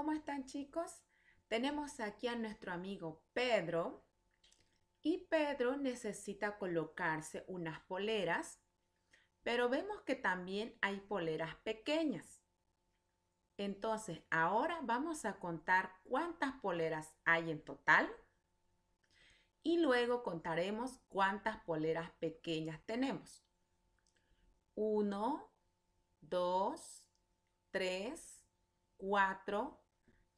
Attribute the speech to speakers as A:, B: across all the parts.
A: ¿Cómo están chicos? Tenemos aquí a nuestro amigo Pedro y Pedro necesita colocarse unas poleras, pero vemos que también hay poleras pequeñas. Entonces, ahora vamos a contar cuántas poleras hay en total y luego contaremos cuántas poleras pequeñas tenemos. 1, 2, 3, 4,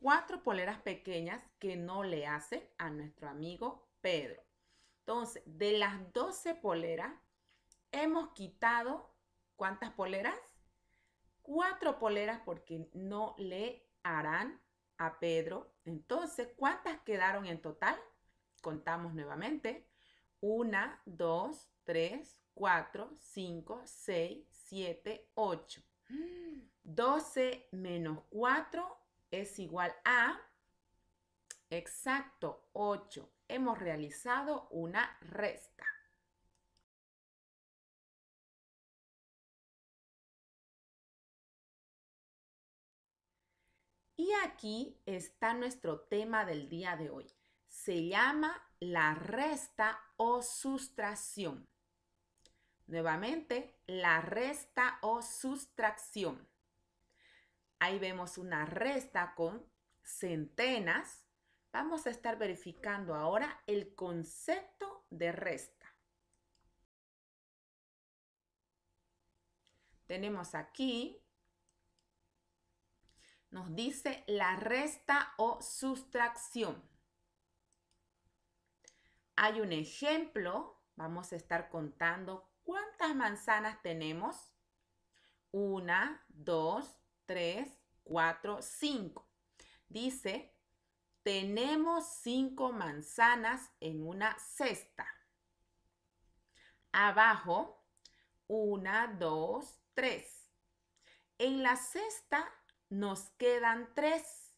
A: cuatro poleras pequeñas que no le hacen a nuestro amigo Pedro. Entonces, de las 12 poleras, hemos quitado, ¿cuántas poleras? Cuatro poleras porque no le harán a Pedro. Entonces, ¿cuántas quedaron en total? Contamos nuevamente. 1, 2, 3, 4, 5, 6, 7, 8. 12 menos 4 es igual a, exacto, 8. Hemos realizado una resta. Y aquí está nuestro tema del día de hoy. Se llama la resta o sustracción. Nuevamente, la resta o sustracción. Ahí vemos una resta con centenas. Vamos a estar verificando ahora el concepto de resta. Tenemos aquí, nos dice la resta o sustracción. Hay un ejemplo, vamos a estar contando cuántas manzanas tenemos. Una, dos, 3, 4, 5. Dice, tenemos 5 manzanas en una cesta. Abajo, 1, 2, 3. En la cesta nos quedan 3.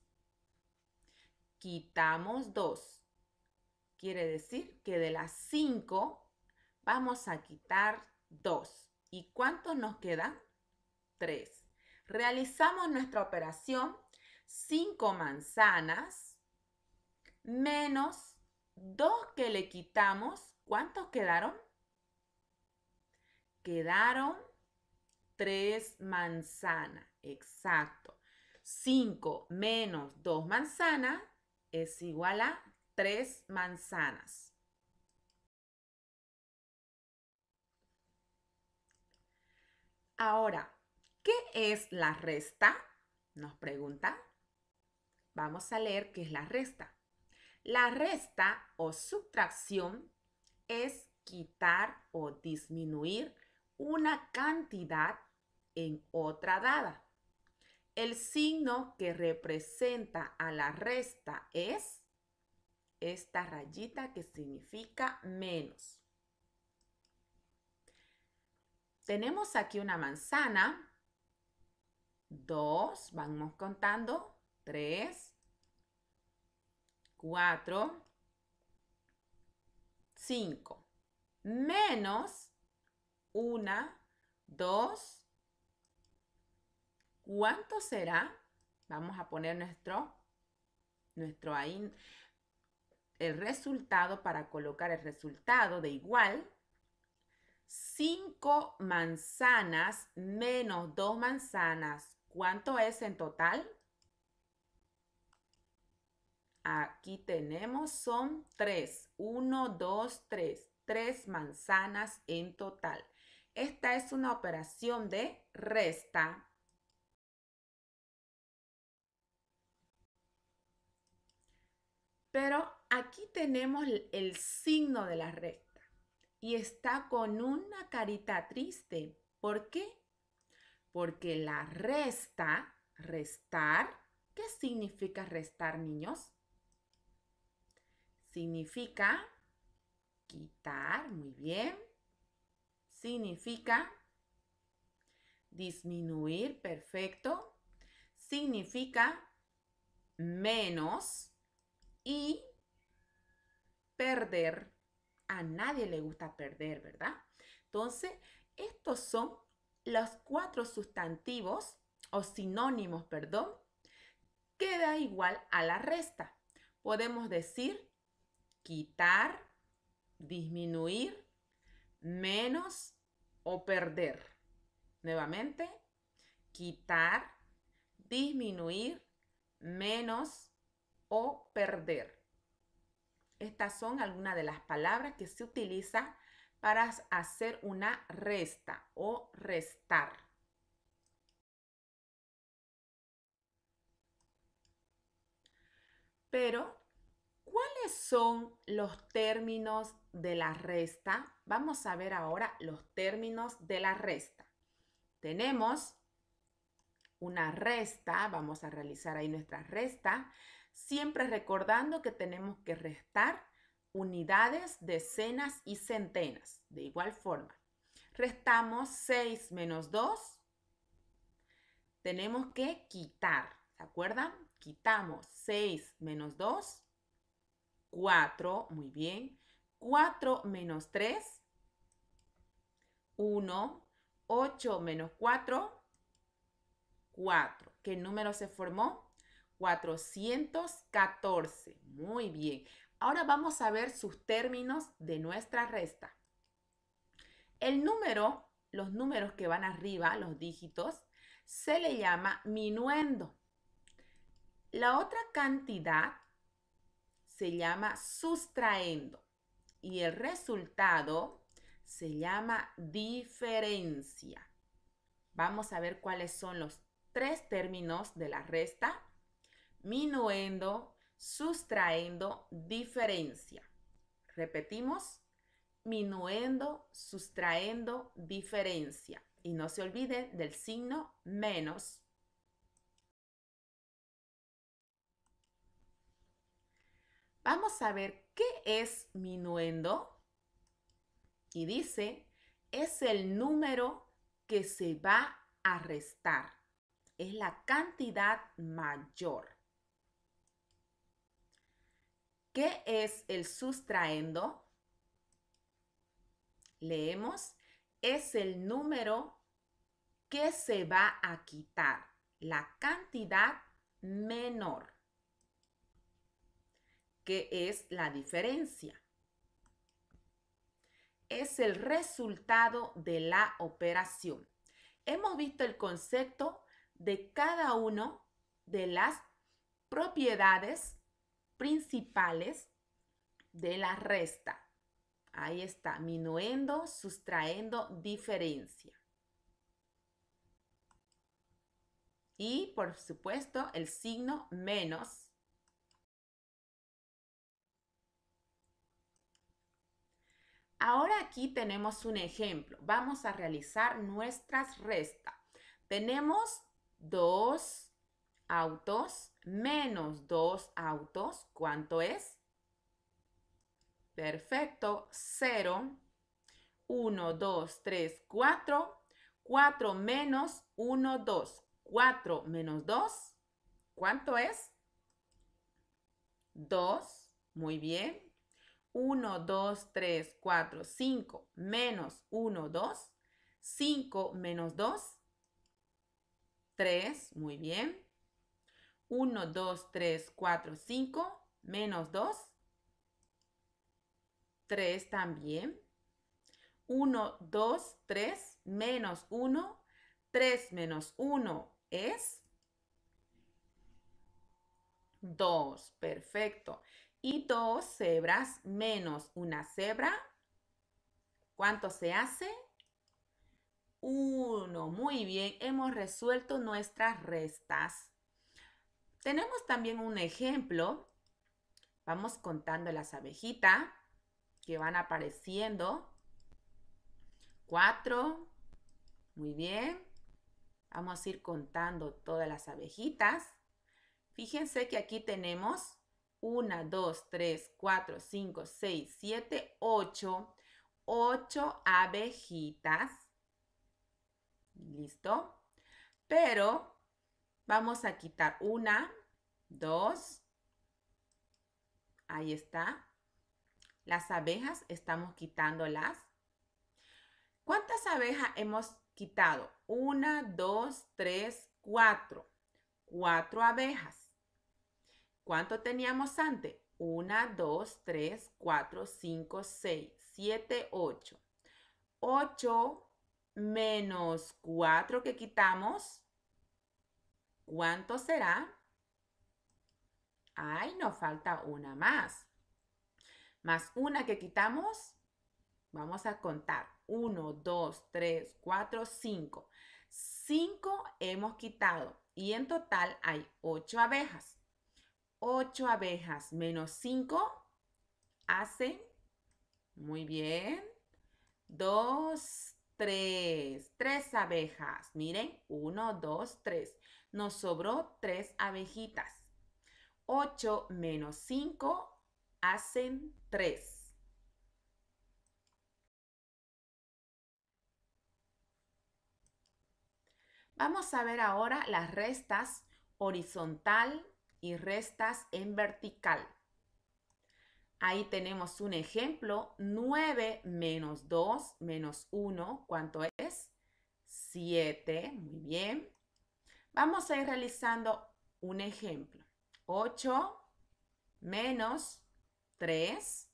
A: Quitamos 2. Quiere decir que de las 5 vamos a quitar 2. ¿Y cuántos nos quedan? 3. Realizamos nuestra operación 5 manzanas menos 2 que le quitamos. ¿Cuántos quedaron? Quedaron 3 manzanas. Exacto. 5 menos 2 manzanas es igual a 3 manzanas. Ahora, ¿Qué es la resta? Nos pregunta. Vamos a leer qué es la resta. La resta o subtracción es quitar o disminuir una cantidad en otra dada. El signo que representa a la resta es esta rayita que significa menos. Tenemos aquí una manzana 2, vamos contando, 3, 4, 5, menos 1, 2, ¿cuánto será? Vamos a poner nuestro, nuestro ahí, el resultado para colocar el resultado de igual. 5 manzanas menos 2 manzanas ¿Cuánto es en total? Aquí tenemos, son tres. Uno, dos, tres. Tres manzanas en total. Esta es una operación de resta. Pero aquí tenemos el signo de la resta. y está con una carita triste. ¿Por qué? porque la resta, restar, ¿qué significa restar, niños? Significa quitar, muy bien. Significa disminuir, perfecto. Significa menos y perder. A nadie le gusta perder, ¿verdad? Entonces, estos son los cuatro sustantivos o sinónimos, perdón, queda igual a la resta. Podemos decir quitar, disminuir, menos o perder. Nuevamente, quitar, disminuir, menos o perder. Estas son algunas de las palabras que se utiliza para hacer una resta o restar. Pero, ¿cuáles son los términos de la resta? Vamos a ver ahora los términos de la resta. Tenemos una resta, vamos a realizar ahí nuestra resta, siempre recordando que tenemos que restar unidades, decenas y centenas, de igual forma. Restamos 6 menos 2. Tenemos que quitar, ¿se acuerdan? Quitamos 6 menos 2, 4, muy bien. 4 menos 3, 1. 8 menos 4, 4. ¿Qué número se formó? 414. Muy bien. Ahora vamos a ver sus términos de nuestra resta. El número, los números que van arriba, los dígitos, se le llama minuendo. La otra cantidad se llama sustraendo y el resultado se llama diferencia. Vamos a ver cuáles son los tres términos de la resta, minuendo, sustrayendo diferencia. Repetimos, minuendo, sustraendo diferencia. Y no se olvide del signo menos. Vamos a ver qué es minuendo. Y dice, es el número que se va a restar. Es la cantidad mayor. ¿Qué es el sustraendo? Leemos, es el número que se va a quitar, la cantidad menor, ¿Qué es la diferencia. Es el resultado de la operación. Hemos visto el concepto de cada uno de las propiedades principales de la resta. Ahí está, minuendo, sustraendo, diferencia. Y por supuesto el signo menos. Ahora aquí tenemos un ejemplo. Vamos a realizar nuestras restas. Tenemos dos autos menos dos autos, ¿cuánto es? Perfecto, 0, 1, 2, 3, 4, 4 menos 1, 2, 4 menos 2, ¿cuánto es? 2, muy bien. 1, 2, 3, 4, 5 menos 1, 2, 5 menos 2, 3, muy bien. 1, 2, 3, 4, 5, menos 2, 3 también. 1, 2, 3, menos 1, 3 menos 1 es 2, perfecto. Y 2 cebras menos una cebra, ¿cuánto se hace? 1, muy bien, hemos resuelto nuestras restas. Tenemos también un ejemplo. Vamos contando las abejitas que van apareciendo. Cuatro. Muy bien. Vamos a ir contando todas las abejitas. Fíjense que aquí tenemos una, dos, tres, cuatro, cinco, seis, siete, ocho, ocho abejitas. ¿Listo? Pero Vamos a quitar una, dos, ahí está. Las abejas estamos quitándolas. ¿Cuántas abejas hemos quitado? Una, dos, tres, cuatro. Cuatro abejas. ¿Cuánto teníamos antes? Una, dos, tres, cuatro, cinco, seis, siete, ocho. Ocho menos cuatro que quitamos ¿Cuánto será? Ay, nos falta una más. Más una que quitamos, vamos a contar. 1, 2, 3, 4, 5. 5 hemos quitado y en total hay 8 abejas. 8 abejas menos 5 hacen, muy bien, 2, 3. 3 abejas. Miren, 1, 2, 3. Nos sobró tres abejitas. 8 menos 5 hacen 3. Vamos a ver ahora las restas horizontal y restas en vertical. Ahí tenemos un ejemplo, 9 menos 2 menos 1, ¿cuánto es? 7, muy bien. Vamos a ir realizando un ejemplo. 8 menos 3,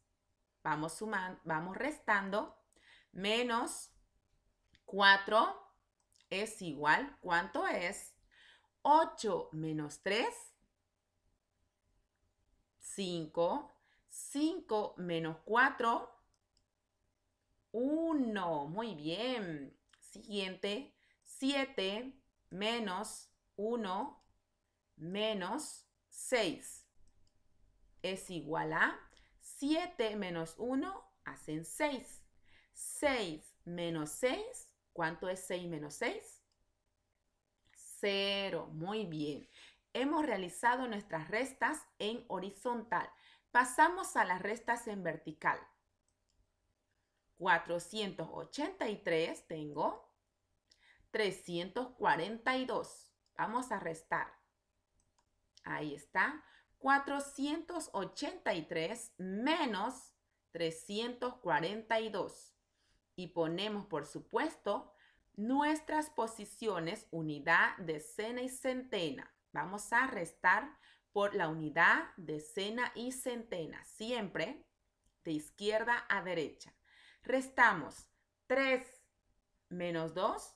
A: vamos sumando, vamos restando, menos 4 es igual, ¿cuánto es? 8 menos 3, 5, 5 menos 4, 1, muy bien. Siguiente, 7 menos 1 menos 6 es igual a 7 menos 1 hacen 6. 6 menos 6, ¿cuánto es 6 menos 6? 0. Muy bien. Hemos realizado nuestras restas en horizontal. Pasamos a las restas en vertical. 483 tengo 342. Vamos a restar. Ahí está. 483 menos 342. Y ponemos, por supuesto, nuestras posiciones unidad, decena y centena. Vamos a restar por la unidad, decena y centena, siempre de izquierda a derecha. Restamos 3 menos 2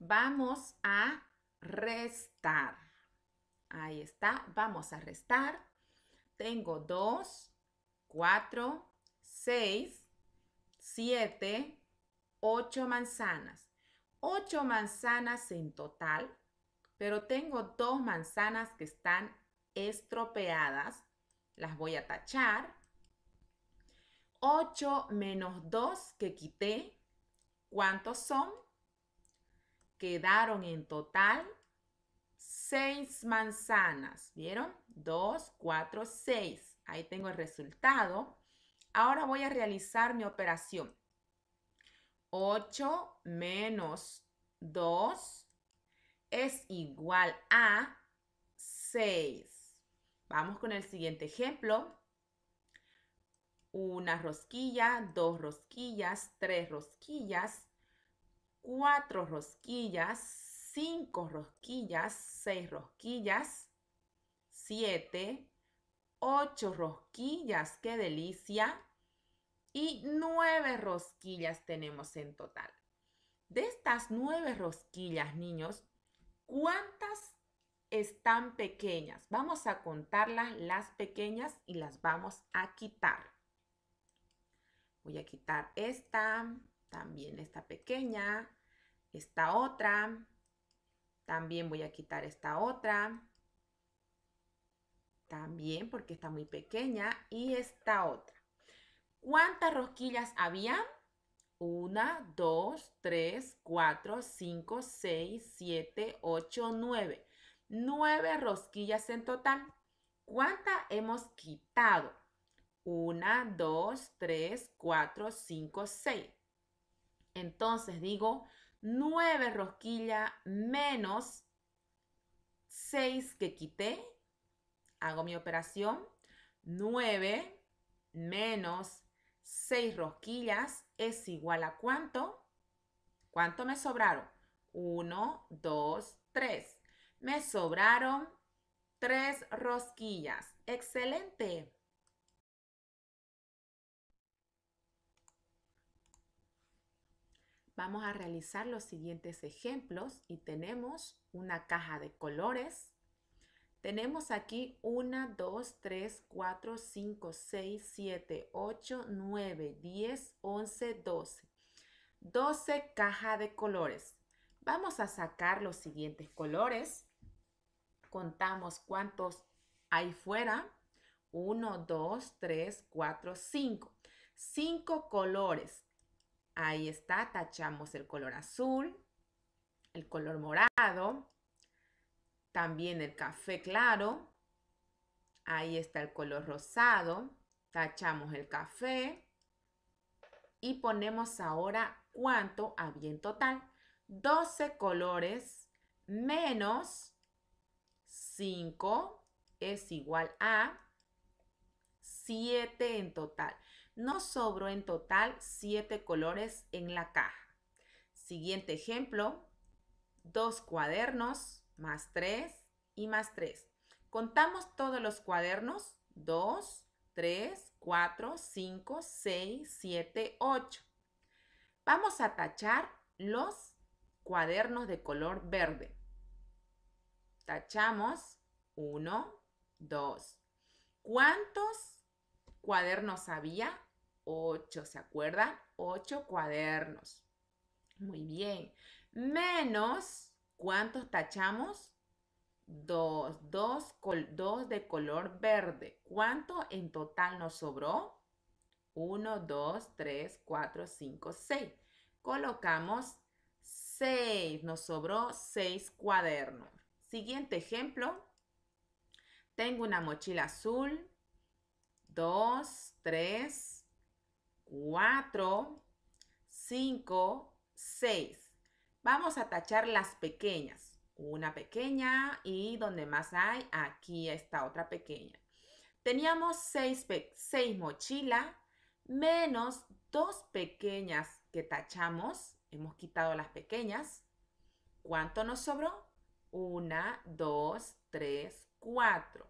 A: Vamos a restar. Ahí está, vamos a restar. Tengo 2, 4, 6, 7, 8 manzanas. 8 manzanas en total, pero tengo 2 manzanas que están estropeadas. Las voy a tachar. 8 menos 2 que quité. ¿Cuántos son? quedaron en total 6 manzanas. ¿Vieron? 2, 4, 6. Ahí tengo el resultado. Ahora voy a realizar mi operación. 8 menos 2 es igual a 6. Vamos con el siguiente ejemplo. Una rosquilla, dos rosquillas, tres rosquillas, Cuatro rosquillas, 5 rosquillas, 6 rosquillas, 7, 8 rosquillas, qué delicia. Y 9 rosquillas tenemos en total. De estas 9 rosquillas, niños, ¿cuántas están pequeñas? Vamos a contarlas las pequeñas y las vamos a quitar. Voy a quitar esta, también esta pequeña, esta otra, también voy a quitar esta otra, también porque está muy pequeña y esta otra. ¿Cuántas rosquillas había? 1, 2, 3, 4, 5, 6, 7, 8, 9. 9 rosquillas en total. ¿Cuántas hemos quitado? 1, 2, 3, 4, 5, 6. Entonces digo 9 rosquilla menos 6 que quité. Hago mi operación. 9 menos 6 rosquillas es igual a cuánto? ¿Cuánto me sobraron? 1, 2, 3. Me sobraron 3 rosquillas. Excelente. vamos a realizar los siguientes ejemplos y tenemos una caja de colores. Tenemos aquí 1, 2, 3, 4, 5, 6, 7, 8, 9, 10, 11, 12. 12 caja de colores. Vamos a sacar los siguientes colores. Contamos cuántos hay fuera. 1, 2, 3, 4, 5. 5 colores. Ahí está, tachamos el color azul, el color morado, también el café claro. Ahí está el color rosado, tachamos el café y ponemos ahora cuánto había en total. 12 colores menos 5 es igual a 7 en total. Nos sobró en total 7 colores en la caja. Siguiente ejemplo, 2 cuadernos más 3 y más 3. Contamos todos los cuadernos, 2, 3, 4, 5, 6, 7, 8. Vamos a tachar los cuadernos de color verde. Tachamos 1, 2. ¿Cuántos cuadernos había? 8, ¿se acuerdan? 8 cuadernos. Muy bien. Menos, ¿cuántos tachamos? 2, 2, 2 de color verde. ¿Cuánto en total nos sobró? 1, 2, 3, 4, 5, 6. Colocamos 6, nos sobró 6 cuadernos. Siguiente ejemplo. Tengo una mochila azul. 2, 3, 4, 5, 6. Vamos a tachar las pequeñas. Una pequeña y donde más hay, aquí está otra pequeña. Teníamos 6 seis, seis mochilas menos dos pequeñas que tachamos. Hemos quitado las pequeñas. ¿Cuánto nos sobró? 1, 2, 3, 4.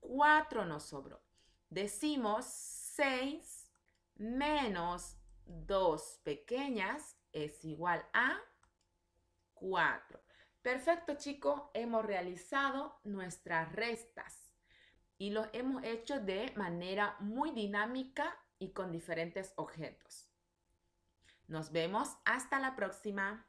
A: 4 nos sobró. Decimos 6 menos 2 pequeñas es igual a 4. Perfecto, chicos. Hemos realizado nuestras restas y lo hemos hecho de manera muy dinámica y con diferentes objetos. Nos vemos hasta la próxima.